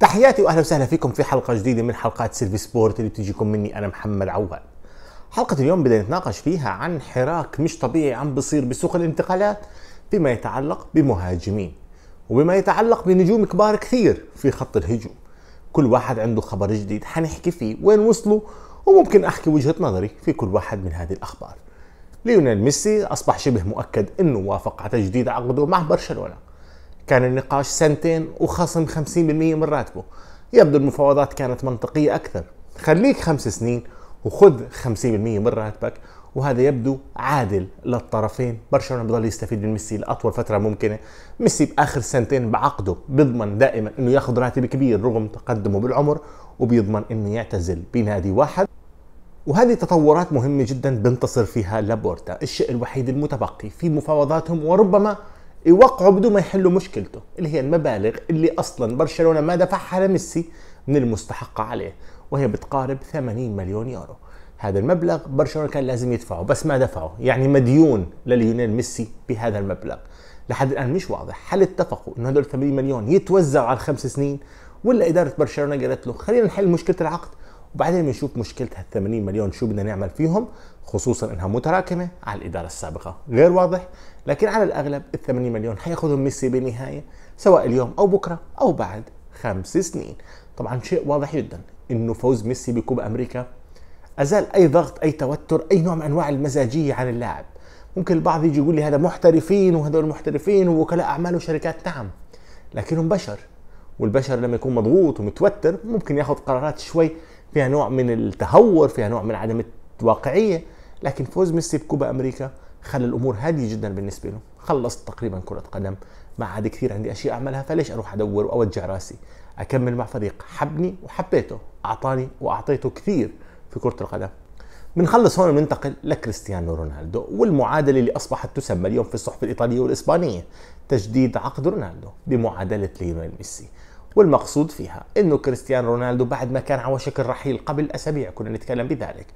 تحياتي واهلا وسهلا فيكم في حلقه جديده من حلقات سيرفي سبورت اللي بتجيكم مني انا محمد عوال. حلقه اليوم بدنا نتناقش فيها عن حراك مش طبيعي عم بصير بسوق الانتقالات بما يتعلق بمهاجمين وبما يتعلق بنجوم كبار كثير في خط الهجوم. كل واحد عنده خبر جديد حنحكي فيه وين وصلوا وممكن احكي وجهه نظري في كل واحد من هذه الاخبار. ليونيل ميسي اصبح شبه مؤكد انه وافق على تجديد عقده مع برشلونه. كان النقاش سنتين وخصم 50% من راتبه يبدو المفاوضات كانت منطقية أكثر خليك خمس سنين وخذ 50% من راتبك وهذا يبدو عادل للطرفين برشلونه بضل يستفيد من ميسي لاطول فتره ممكنه ميسي باخر سنتين بعقده بيضمن دائما انه ياخذ راتب كبير رغم تقدمه بالعمر وبيضمن انه يعتزل بنادي واحد وهذه تطورات مهمه جدا بنتصر فيها لابورتا الشيء الوحيد المتبقي في مفاوضاتهم وربما يوقعوا بدون ما يحلوا مشكلته اللي هي المبالغ اللي اصلا برشلونه ما دفعها لميسي من المستحقه عليه وهي بتقارب 80 مليون يورو هذا المبلغ برشلونه كان لازم يدفعه بس ما دفعه يعني مديون لليونيل ميسي بهذا المبلغ لحد الان مش واضح هل اتفقوا انه هدول 80 مليون يتوزعوا على خمس سنين ولا اداره برشلونه قالت له خلينا نحل مشكله العقد وبعدين بنشوف مشكلة هال 80 مليون شو بدنا نعمل فيهم خصوصا انها متراكمه على الاداره السابقه غير واضح لكن على الاغلب ال 80 مليون حياخذهم ميسي بالنهايه سواء اليوم او بكره او بعد خمس سنين طبعا شيء واضح جدا انه فوز ميسي بكوبا امريكا ازال اي ضغط اي توتر اي نوع من انواع المزاجيه عن اللاعب ممكن البعض يجي يقول لي هذا محترفين وهذول محترفين ووكلاء اعمال وشركات نعم لكنهم بشر والبشر لما يكون مضغوط ومتوتر ممكن ياخذ قرارات شوي فيها نوع من التهور فيها نوع من عدم الواقعيه لكن فوز ميسي بكوبا امريكا خلى الامور هاديه جدا بالنسبه له خلصت تقريبا كره قدم ما عاد كثير عندي اشياء اعملها فليش اروح ادور واوجع راسي اكمل مع فريق حبني وحبيته اعطاني واعطيته كثير في كره القدم بنخلص هون بننتقل لكريستيانو رونالدو والمعادله اللي اصبحت تسمى اليوم في الصحف الايطاليه والاسبانيه تجديد عقد رونالدو بمعادله ليونيل ميسي والمقصود فيها انه كريستيانو رونالدو بعد ما كان على وشك الرحيل قبل اسابيع كنا نتكلم بذلك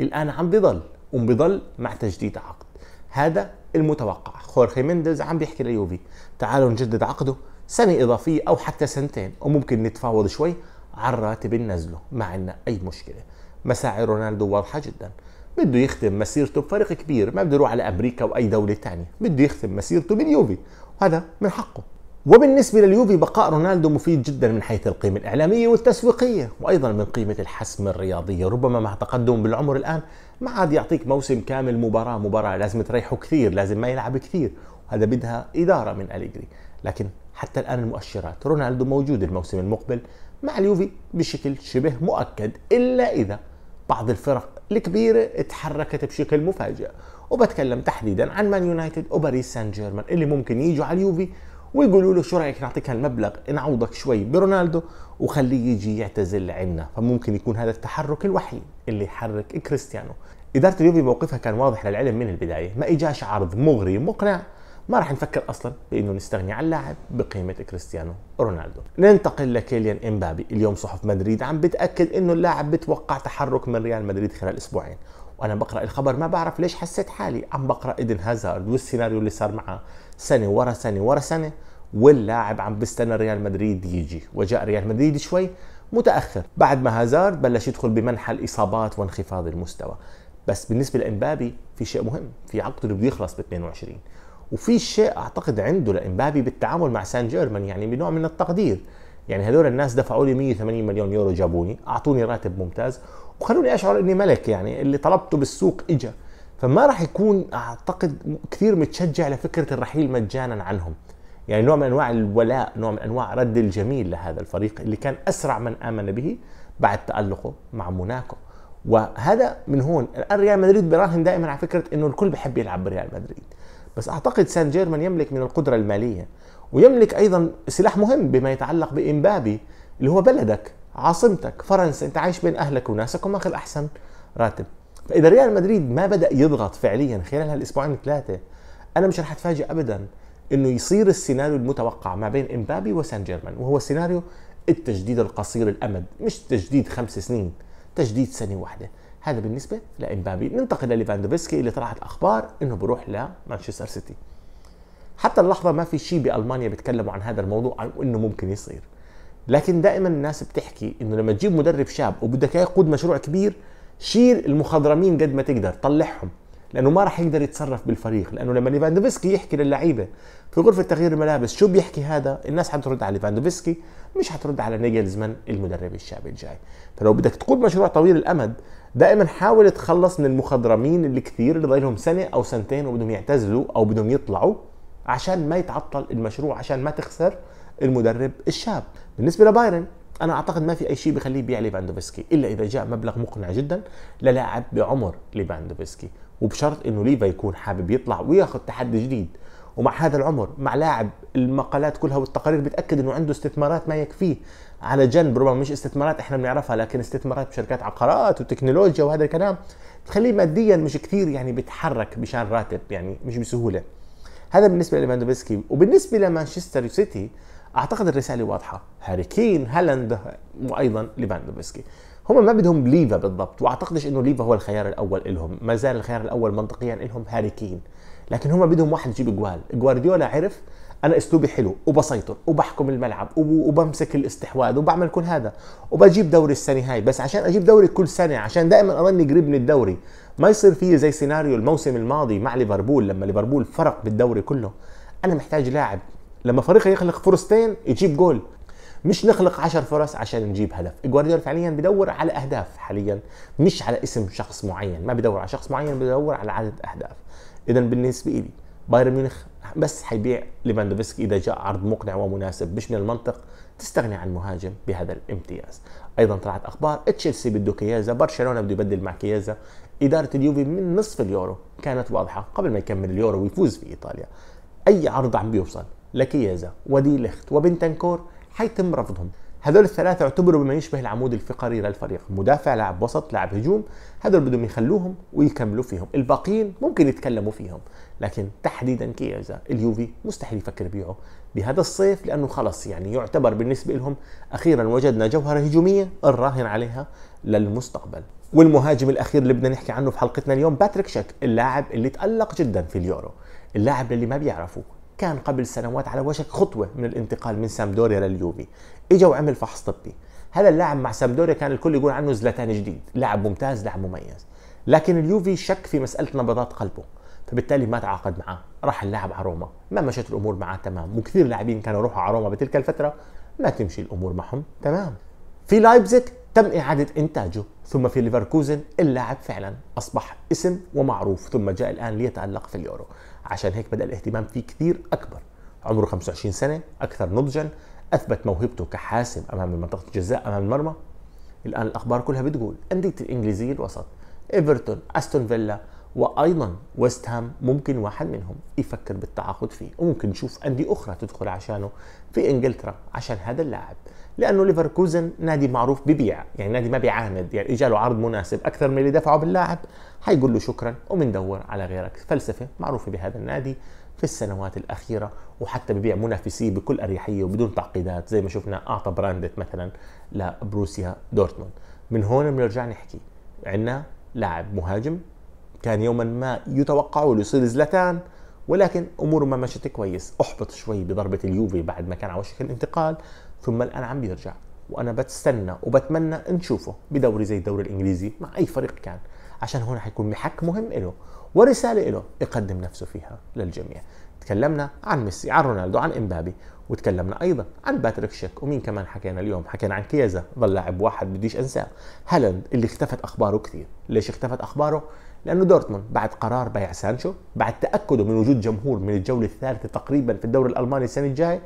الان عم بضل وبيضل مع تجديد عقد هذا المتوقع خورخي مينديز عم بيحكي ليوفي تعالوا نجدد عقده سنة إضافية أو حتى سنتين وممكن نتفاوض شوي على الراتب ننزله ما عندنا أي مشكلة مساعي رونالدو واضحة جدا بده يختم مسيرته بفريق كبير ما بده يروح على أمريكا وأي دولة تانية بده يختم مسيرته باليوفي وهذا من حقه وبالنسبة لليوفي بقاء رونالدو مفيد جدا من حيث القيمة الإعلامية والتسويقية وأيضا من قيمة الحسم الرياضية ربما مع تقدم بالعمر الآن ما عاد يعطيك موسم كامل مباراة مباراة لازم تريحه كثير لازم ما يلعب كثير هذا بدها إدارة من أليجري لكن حتى الآن المؤشرات رونالدو موجود الموسم المقبل مع اليوفي بشكل شبه مؤكد إلا إذا بعض الفرق الكبيرة تحركت بشكل مفاجئ وبتكلم تحديدا عن مان يونايتد وباريس سان جيرمان اللي ممكن يجوا على اليوفي ويقولوا له شو رايك نعطيك هالمبلغ نعوضك شوي برونالدو وخليه يجي يعتزل عنا فممكن يكون هذا التحرك الوحيد اللي يحرك كريستيانو اداره اليوفي موقفها كان واضح للعلم من البدايه ما اجاش عرض مغري مقنع ما راح نفكر اصلا بانه نستغني عن لاعب بقيمه كريستيانو رونالدو ننتقل لكيليان امبابي اليوم صحف مدريد عم بتاكد انه اللاعب بتوقع تحرك من ريال مدريد خلال اسبوعين وانا بقرا الخبر ما بعرف ليش حسيت حالي عم بقرا ايدن هازارد والسيناريو اللي صار معه سنه ورا سنه ورا سنه واللاعب عم بيستنى ريال مدريد يجي وجاء ريال مدريد شوي متاخر بعد ما هازارد بلش يدخل بمنحى الاصابات وانخفاض المستوى بس بالنسبه لامبابي في شيء مهم في عقده اللي بده يخلص ب 22 وفي شيء اعتقد عنده لامبابي بالتعامل مع سان جيرمان يعني بنوع من التقدير يعني هذول الناس دفعوا لي 180 مليون يورو جابوني اعطوني راتب ممتاز وخلوني اشعر اني ملك يعني اللي طلبته بالسوق اجى فما راح يكون اعتقد كثير متشجع لفكره الرحيل مجانا عنهم يعني نوع من انواع الولاء نوع من انواع رد الجميل لهذا الفريق اللي كان اسرع من امن به بعد تالقه مع موناكو وهذا من هون الان ريال مدريد براهن دائما على فكره انه الكل بحب يلعب بريال مدريد بس اعتقد سان جيرمان يملك من القدره الماليه ويملك ايضا سلاح مهم بما يتعلق بامبابي اللي هو بلدك عاصمتك فرنسا انت عايش بين اهلك وناسك وماخذ احسن راتب فاذا ريال مدريد ما بدا يضغط فعليا خلال هالاسبوعين الثلاثه انا مش رح اتفاجئ ابدا انه يصير السيناريو المتوقع ما بين امبابي وسان جيرمان وهو سيناريو التجديد القصير الامد مش تجديد خمس سنين تجديد سنه واحده هذا بالنسبه لامبابي ننتقل لليفاندوفسكي اللي طلعت اخبار انه بروح لمانشستر سيتي حتى اللحظه ما في شيء بالمانيا بيتكلموا عن هذا الموضوع عن انه ممكن يصير لكن دائما الناس بتحكي انه لما تجيب مدرب شاب وبدك اياه يقود مشروع كبير شيل المخضرمين قد ما تقدر طلعهم لانه ما راح يقدر يتصرف بالفريق لانه لما ليفاندوفسكي يحكي للعيبه في غرفه تغيير الملابس شو بيحكي هذا الناس حترد على ليفاندوفسكي مش حترد على نيجلزمان المدرب الشاب الجاي فلو بدك تقود مشروع طويل الامد دائما حاول تخلص من المخضرمين اللي كثير اللي ضايلهم سنه او سنتين وبدهم يعتزلوا او بدهم يطلعوا عشان ما يتعطل المشروع عشان ما تخسر المدرب الشاب بالنسبه لبايرن انا اعتقد ما في اي شيء بيخليه يبيع ليفاندوفسكي الا اذا جاء مبلغ مقنع جدا للاعب بعمر ليفاندوفسكي وبشرط انه ليفا يكون حابب يطلع وياخذ تحدي جديد ومع هذا العمر مع لاعب المقالات كلها والتقارير بتاكد انه عنده استثمارات ما يكفيه على جنب ربما مش استثمارات احنا بنعرفها لكن استثمارات بشركات عقارات وتكنولوجيا وهذا الكلام بتخليه ماديا مش كثير يعني بيتحرك مشان راتب يعني مش بسهوله هذا بالنسبه لليفاندوفسكي وبالنسبه لمانشستر سيتي اعتقد الرساله واضحه هاري كين هالاند وايضا ليفاندوفسكي هم ما بدهم ليفا بالضبط واعتقدش انه ليفا هو الخيار الاول لهم ما زال الخيار الاول منطقيا لهم هاري كين لكن هم بدهم واحد يجيب جوال جوارديولا عرف انا اسلوبي حلو وبسيطر وبحكم الملعب وبمسك الاستحواذ وبعمل كل هذا وبجيب دوري السنه هاي بس عشان اجيب دوري كل سنه عشان دائما اضلني قريب من الدوري ما يصير فيه زي سيناريو الموسم الماضي مع ليفربول لما ليفربول فرق بالدوري كله انا محتاج لاعب لما فريق يخلق فرصتين يجيب جول مش نخلق عشر فرص عشان نجيب هدف جوارديولا فعليا بدور على اهداف حاليا مش على اسم شخص معين ما بدور على شخص معين بدور على عدد اهداف اذا بالنسبه لي بايرن ميونخ بس حيبيع ليفاندوفسكي اذا جاء عرض مقنع ومناسب مش من المنطق تستغني عن مهاجم بهذا الامتياز ايضا طلعت اخبار تشيلسي بده كيازا برشلونه بده يبدل مع كيازا اداره اليوفي من نصف اليورو كانت واضحه قبل ما يكمل اليورو ويفوز في ايطاليا اي عرض عم بيوصل لكيازا ودي لخت وبنتنكور حيتم رفضهم هذول الثلاثة اعتبروا بما يشبه العمود الفقري للفريق مدافع لاعب وسط لاعب هجوم هذول بدهم يخلوهم ويكملوا فيهم الباقيين ممكن يتكلموا فيهم لكن تحديدا كيازا اليوفي مستحيل يفكر بيعه بهذا الصيف لأنه خلص يعني يعتبر بالنسبة لهم أخيرا وجدنا جوهرة هجومية نراهن عليها للمستقبل والمهاجم الأخير اللي بدنا نحكي عنه في حلقتنا اليوم باتريك شك اللاعب اللي تألق جدا في اليورو اللاعب اللي ما بيعرفه كان قبل سنوات على وشك خطوه من الانتقال من سامدوريا لليوفي اجى وعمل فحص طبي هذا اللاعب مع سامدوريا كان الكل يقول عنه زلاتان جديد لاعب ممتاز لاعب مميز لكن اليوفي شك في مساله نبضات قلبه فبالتالي ما تعاقد معاه راح اللاعب على روما ما مشت الامور معاه تمام وكثير لاعبين كانوا يروحوا على روما بتلك الفتره ما تمشي الامور معهم تمام في لايبزيك تم إعادة إنتاجه ثم في ليفركوزن اللاعب فعلا أصبح اسم ومعروف ثم جاء الآن ليتألق في اليورو عشان هيك بدأ الاهتمام فيه كثير أكبر عمره 25 سنة أكثر نضجا أثبت موهبته كحاسم أمام منطقة الجزاء أمام المرمى الآن الأخبار كلها بتقول أندية الإنجليزية الوسط إيفرتون أستون فيلا وايضا ويست هام ممكن واحد منهم يفكر بالتعاقد فيه وممكن نشوف انديه اخرى تدخل عشانه في انجلترا عشان هذا اللاعب لانه ليفركوزن نادي معروف ببيع يعني نادي ما بيعاند يعني اجى له عرض مناسب اكثر من اللي دفعه باللاعب حيقول له شكرا ومندور على غيرك فلسفه معروفه بهذا النادي في السنوات الأخيرة وحتى ببيع منافسيه بكل أريحية وبدون تعقيدات زي ما شفنا أعطى براندت مثلا لبروسيا دورتموند من هون بنرجع نحكي عندنا لاعب مهاجم كان يوما ما يتوقع ليصير زلتان ولكن اموره ما مشت كويس احبط شوي بضربه اليوفي بعد ما كان على وشك الانتقال ثم الان عم بيرجع وانا بتستنى وبتمنى نشوفه بدوري زي الدوري الانجليزي مع اي فريق كان عشان هون حيكون محك مهم له ورساله له يقدم نفسه فيها للجميع تكلمنا عن ميسي عن رونالدو عن امبابي وتكلمنا ايضا عن باتريك شيك ومين كمان حكينا اليوم حكينا عن كيازا ظل لاعب واحد بديش انساه هالاند اللي اختفت اخباره كثير ليش اختفت اخباره لانه دورتموند بعد قرار بيع سانشو بعد تاكده من وجود جمهور من الجوله الثالثه تقريبا في الدوري الالماني السنه الجايه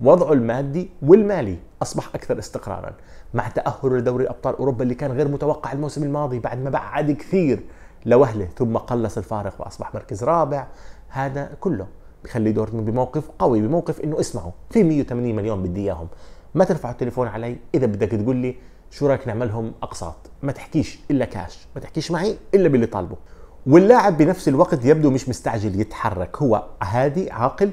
وضعه المادي والمالي اصبح اكثر استقرارا مع تاهله لدوري ابطال اوروبا اللي كان غير متوقع الموسم الماضي بعد ما بعد كثير لوهله ثم قلص الفارق واصبح مركز رابع هذا كله بخلي دورتموند بموقف قوي بموقف انه اسمعوا في 180 مليون بدي اياهم ما ترفعوا التليفون علي اذا بدك تقول لي شو رايك نعملهم اقساط ما تحكيش الا كاش ما تحكيش معي الا باللي طالبه واللاعب بنفس الوقت يبدو مش مستعجل يتحرك هو هادي عاقل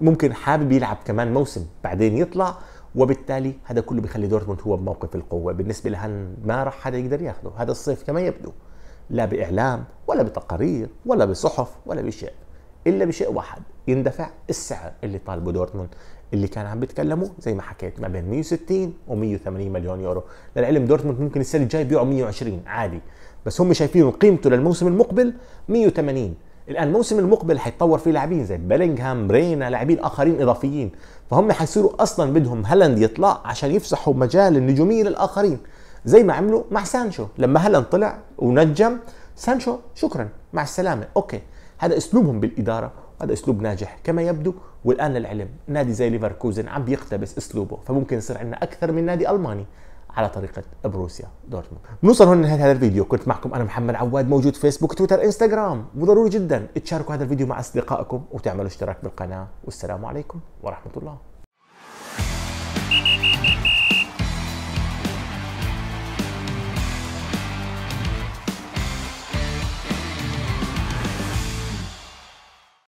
ممكن حابب يلعب كمان موسم بعدين يطلع وبالتالي هذا كله بيخلي دورتموند هو بموقف القوه بالنسبه لهن ما راح حدا يقدر ياخذه هذا الصيف كما يبدو لا باعلام ولا بتقارير ولا بصحف ولا بشيء الا بشيء واحد يندفع السعر اللي طالبه دورتموند اللي كان عم بيتكلموا زي ما حكيت ما بين 160 و180 مليون يورو للعلم دورتموند ممكن السنه الجاي يبيعوا 120 عادي بس هم شايفين قيمته للموسم المقبل 180 الان الموسم المقبل حيتطور فيه لاعبين زي بلينغهام رينا لاعبين اخرين اضافيين فهم حيصيروا اصلا بدهم هالاند يطلع عشان يفسحوا مجال النجوميه للاخرين زي ما عملوا مع سانشو لما هالاند طلع ونجم سانشو شكرا مع السلامه اوكي هذا اسلوبهم بالاداره هذا اسلوب ناجح كما يبدو والان للعلم نادي زي ليفركوزن عم بيقتبس اسلوبه فممكن يصير عندنا اكثر من نادي الماني على طريقه بروسيا دورتموند بنوصل هون لنهايه هذا الفيديو كنت معكم انا محمد عواد موجود فيسبوك تويتر انستغرام وضروري جدا تشاركوا هذا الفيديو مع اصدقائكم وتعملوا اشتراك بالقناه والسلام عليكم ورحمه الله